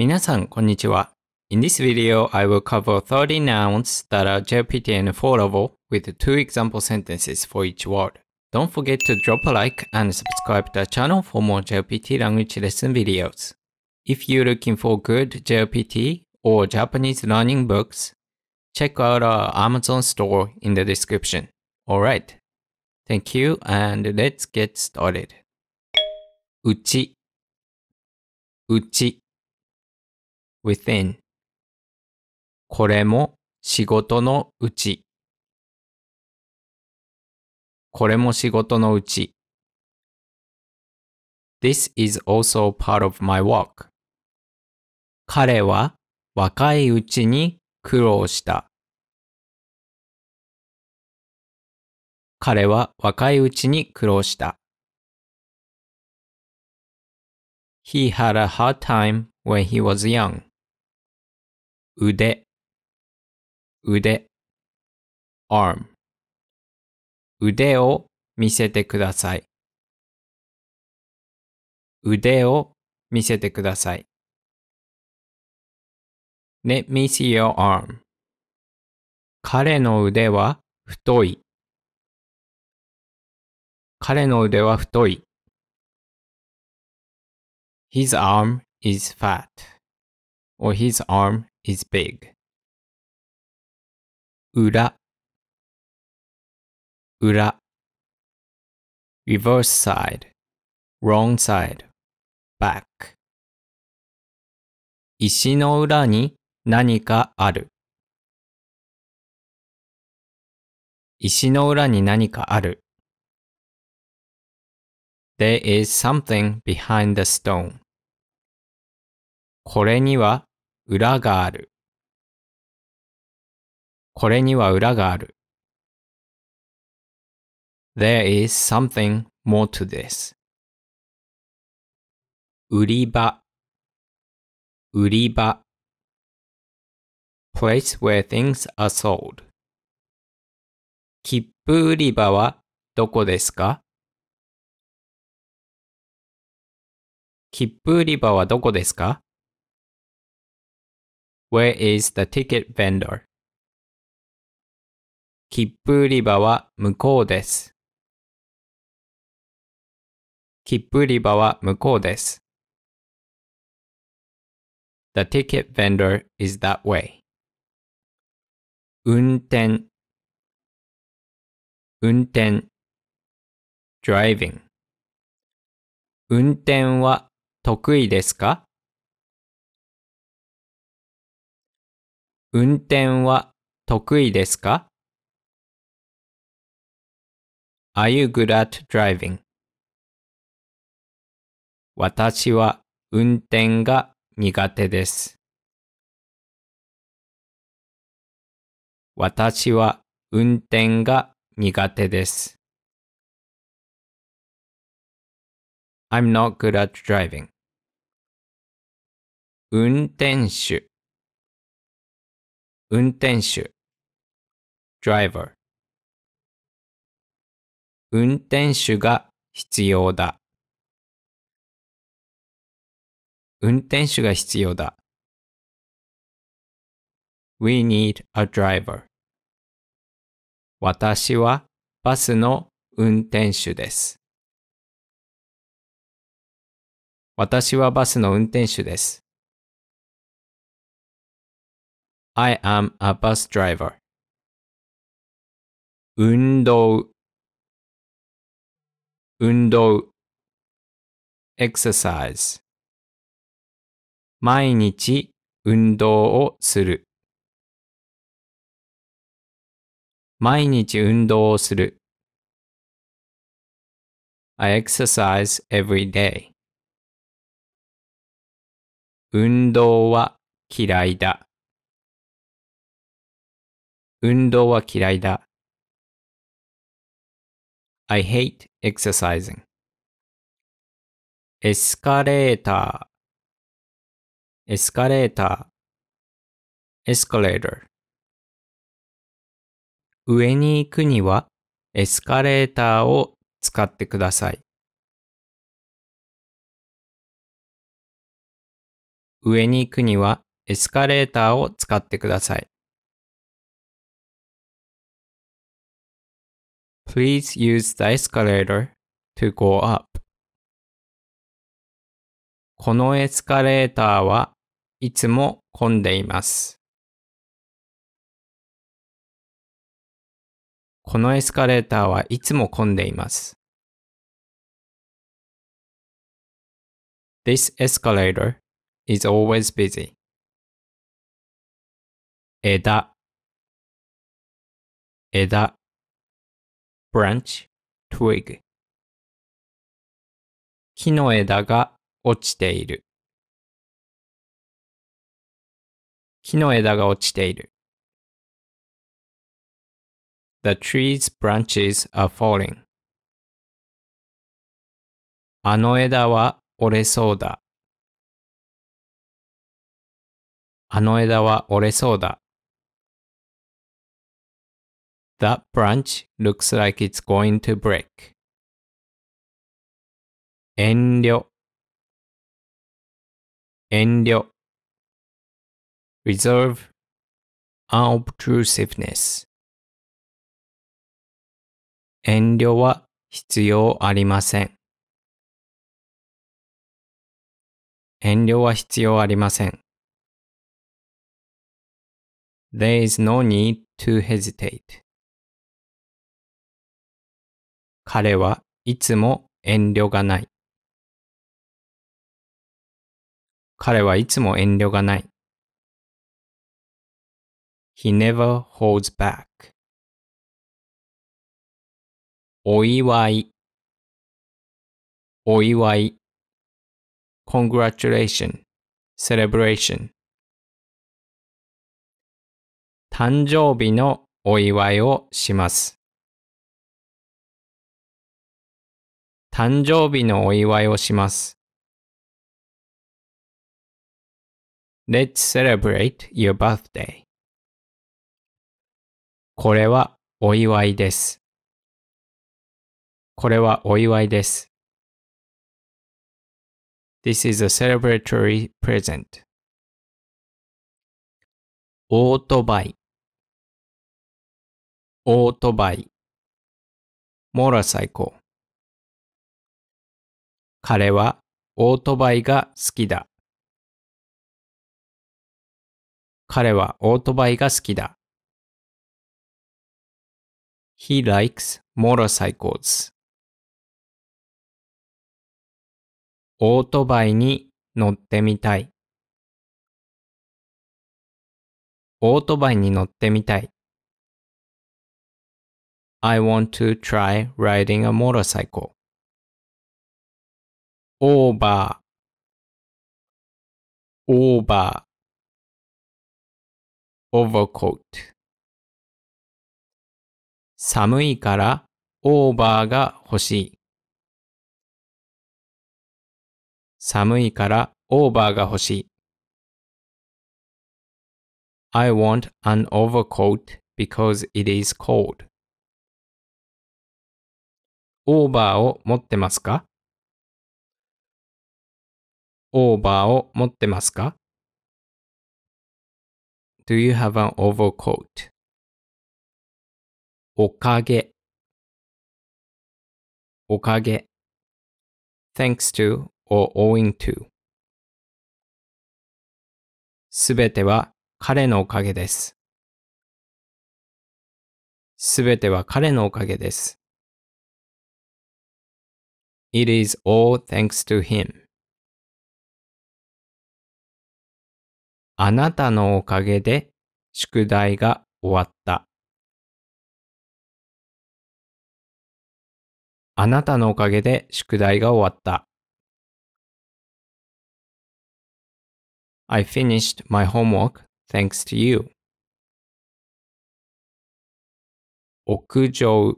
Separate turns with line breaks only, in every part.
Minasan In this video, I will cover 30 nouns that are JPTN followable with two example sentences for each word. Don't forget to drop a like and subscribe to the channel for more JLPT language lesson videos. If you're looking for good JLPT or Japanese learning books, check out our Amazon store in the description. Alright, thank you and let's get started. Uchi Uchi within これも仕事のうちこれも仕事のうち This is also part of my work 彼は若いうちに苦労した彼は若いうちに苦労した He had a hard time when he was young. 腕腕 arm 腕を見せてください腕を見せてください Let me see your arm 彼の腕は太い彼の腕は太い His arm is fat or his arm is big. 裏裏 reverse side, wrong side, back 石の裏に何かある石の裏に何かある There is something behind the stone これには裏がある。これには裏がある。There is something more to this. 売り場売り場 place where things are sold 切符売り場はどこですか切符売り場はどこですか Where is the ticket vendor? 切符売り場は向こうです。切符売り場は向こうです。The ticket vendor is that way. 運転運転 driving 運転は得意ですか運転は得意ですか ?Are you good at driving? 私は運転が苦手です。私は運転が苦手です。I'm not good at driving. 運転手運転手 driver 運転手が必要だ運転手が必要だ We need a driver 私はバスの運転手です私はバスの運転手です。I am a bus driver. 運動運動 exercise 毎日運動をする毎日運動をする I exercise every day 運動は嫌いだ運動は嫌いだ。I hate exercising. エスカレーター、エスカレーター、エスカレーター。上に行くにはエスカレーターを使ってください。上に行くにはエスカレーターを使ってください。Please use the escalator to go up. このエスカレーターはいつも混んでいます。このエスカレーターはいつも混んでいます。This escalator is always busy. 枝枝 branch, twig 木の枝が落ちている木の枝が落ちている The tree's branches are falling あの枝は折れそうだあの枝は折れそうだ That branch looks like it's going to break. 遠慮遠慮 reserve unobtrusiveness 遠慮は必要ありません遠慮は必要ありません There is no need to hesitate 彼はいつも遠慮がない。彼はいつも遠慮がない。He never holds back. お祝いお祝い Congratulation Celebration 誕生日のお祝いをします。誕生日のお祝いをします。Let's celebrate your birthday. これはお祝いです。これはお祝いです。This is a celebratory present. オートバイオートバイモーラサイコー。彼はオートバイが好きだ。彼はオートバイが好きだ。He likes motorcycles. オートバイに乗ってみたい。オートバイに乗ってみたい。I want to try riding a motorcycle. オーバー、オーバー、オーバーコート。寒いからオーバーが欲しい。寒いからオーバーが欲しい。I want an overcoat because it is cold. オーバーを持ってますかオーバーを持ってますか ?Do you have an overcoat? おかげおかげ thanks to or owing to すべては彼のおかげです。すべては彼のおかげです。It is all thanks to him. あなたのおかげで宿題が終わった。あなたのおかげで宿題が終わった。I finished my homework thanks to you. 屋上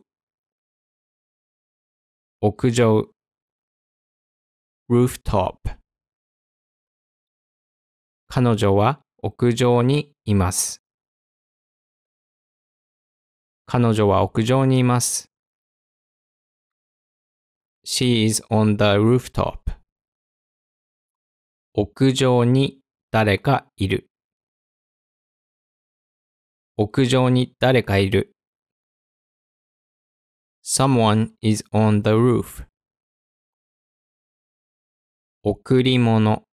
屋上 rooftop 彼女は屋上にいます。彼女は屋上にいます。She is on the rooftop. 屋上に誰かいる。屋上に誰かいる。Someone is on the roof. 贈り物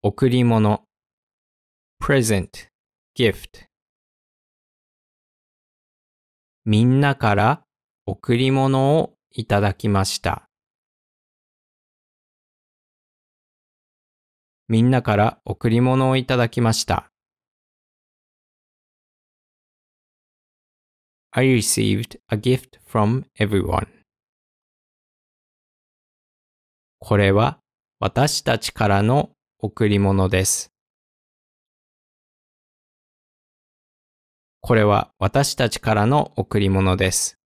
贈り物 present, gift みんなから贈り物をいただきました。みんなから贈り物をいただきました。I received a gift from everyone. これは私たちからの贈り物です。これは私たちからの贈り物です。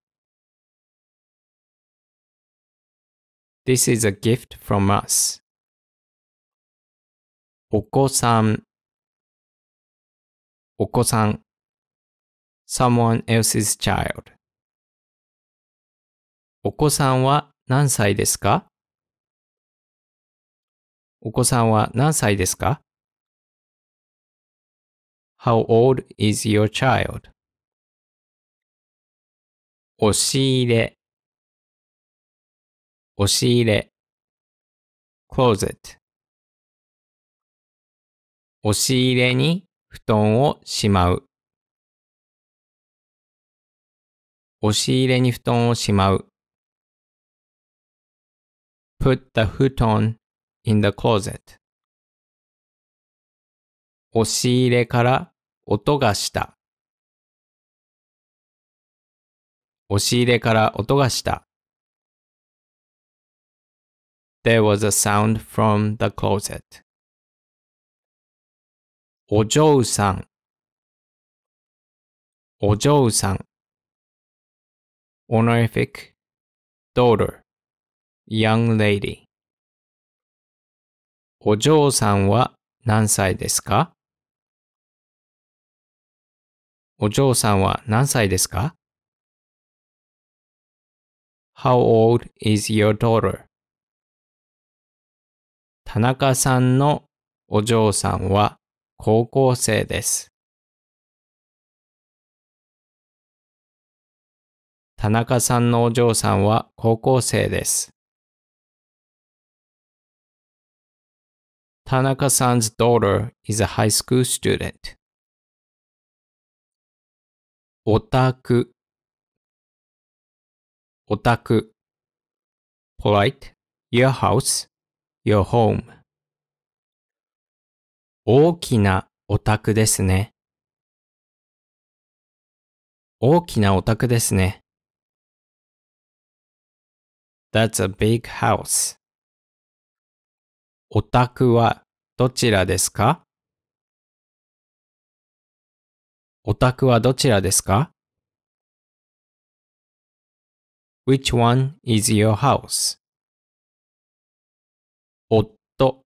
This is a gift from us. お子さん、お子さん。someone else's child. お子さんは何歳ですかお子さんは何歳ですか ?How old is your child? 押し入れ押し入れ closet 押し入れに布団をしまう押し入れに布団をしまう put the futon in the closet 押し入れから音がした押し入れから音がした There was a sound from the closet お嬢さんお嬢さん honorific daughter young lady お嬢さんは何歳ですかお嬢さんは何歳ですか ?How old is your daughter? 田中さんのお嬢さんは高校生です。田中さんのお嬢さんは高校生です。Tanaka-san's daughter is a high school student. オタクオタク polite, your house, your home 大きなオタクですね。大きなオタクですね。That's a big house. お宅はどちらですかお宅はどちらですか ?Which one is your house? 夫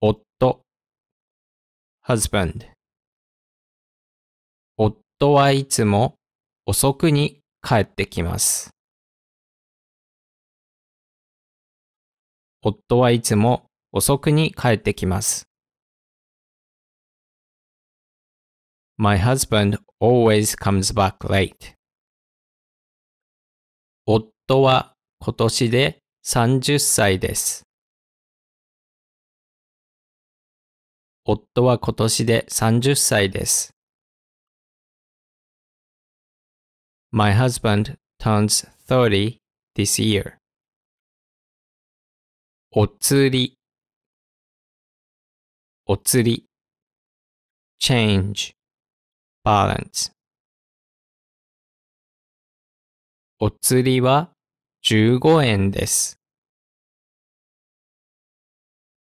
夫 husband 夫はいつも遅くに帰ってきます。夫はいつも遅くに帰ってきます。My husband always comes back late. 夫は今年で30歳です。夫は今年で30歳です。My husband turns 30 this year. お釣り、お釣り。change, balance. お釣りは15円です。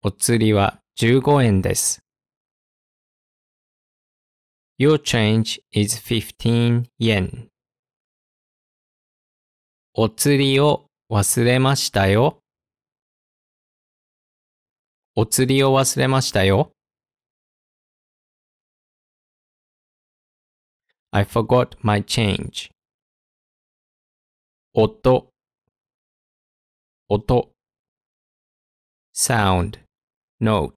お釣りは15円です。Your change is 15 yen. お釣りを忘れましたよ。お釣りを忘れましたよ。I forgot my change. 音音 sound, note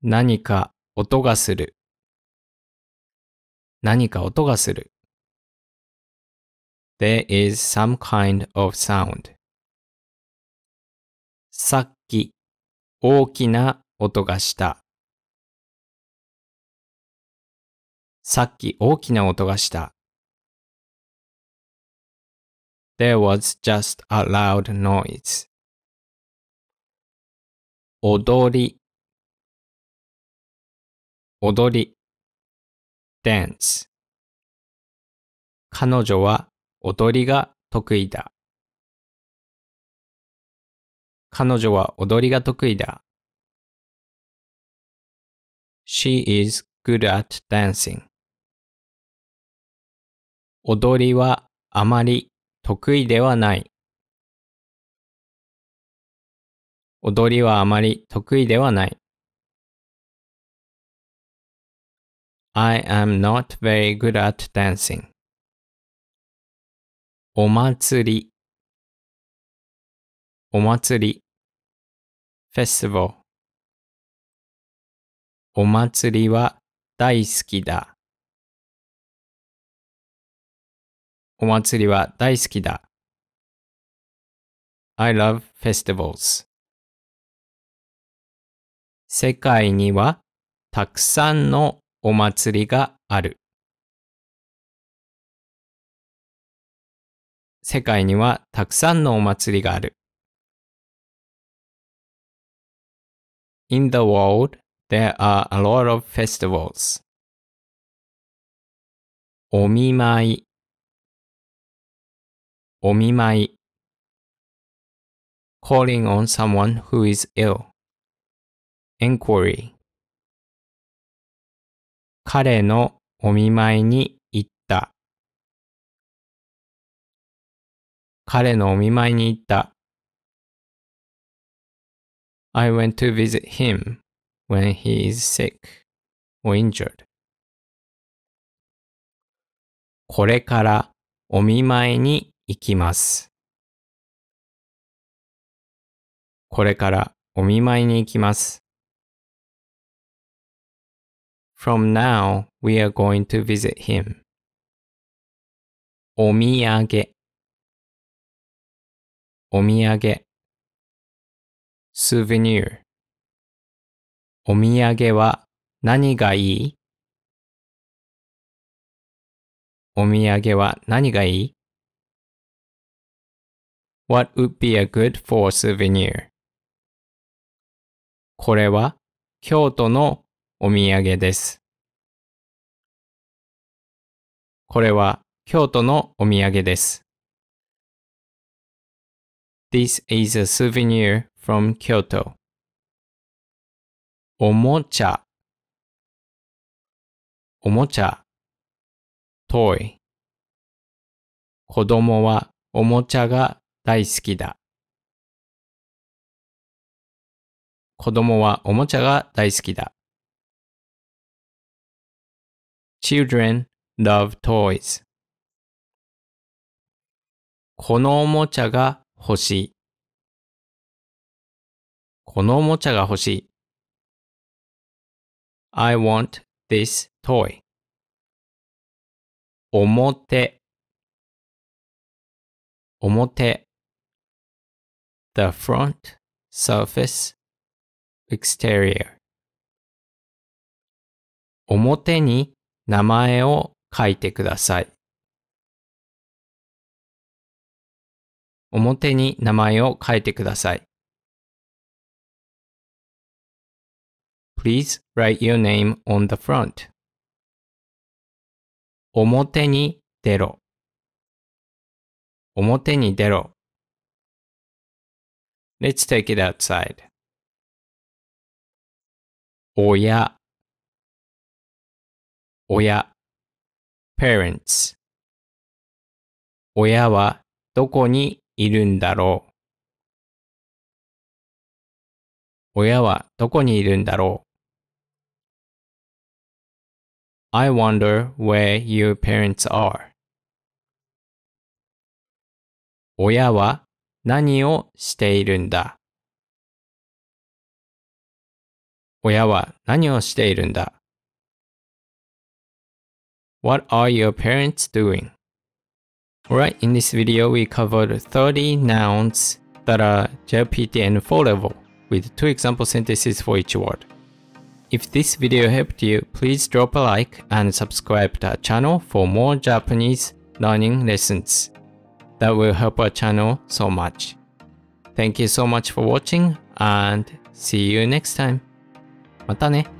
何か音がする何か音がする There is some kind of sound さっき大きな音がした。さっき大きな音がした。There was just a loud noise. 踊り踊り dance 彼女は踊りが得意だ。彼女は踊りが得意だ。She is good at dancing. 踊りはあまり得意ではない。踊りはあまり得意ではない。I am not very good at dancing. お祭りお祭り festival お祭りは大好きだ。お祭りは大好きだ。I love festivals. 世界にはたくさんのお祭りがある。世界にはたくさんのお祭りがある。In the world, there are a lot of festivals. お見舞いお見舞い calling on someone who is ill. Enquiry 彼のお見舞いに行った。彼のお見舞いに行った。I went to visit him when he is sick or injured. これからお見舞いに行きます。これからお見舞いに行きます。From now, we are going to visit him. お土産お土産 souvenir お土産は何がいいお土産は何がいい ?What would be a good for souvenir? これは京都のお土産です。これは京都のお土産です。This is a souvenir from Kyoto. おもちゃおもちゃ toy 子供はおもちゃが大好きだ子供はおもちゃが大好きだ Children love toys このおもちゃが欲しい。このおもちゃが欲しい。I want this toy. 表表 The front surface exterior 表に名前を書いてください。表に名前を書いてください。Please write your name on the front. 表に出ろ。表に出ろ。Let's take it outside. 親親 parents 親はどこにいるんだろう親はどこにいるんだろう I wonder where your parents are. 親は何をしているんだ親は何をしているんだ ?What are your parents doing? Alright, in this video we covered 30 nouns that are JLPTN 4 level with two example sentences for each word. If this video helped you, please drop a like and subscribe to our channel for more Japanese learning lessons. That will help our channel so much. Thank you so much for watching and see you next time. またね。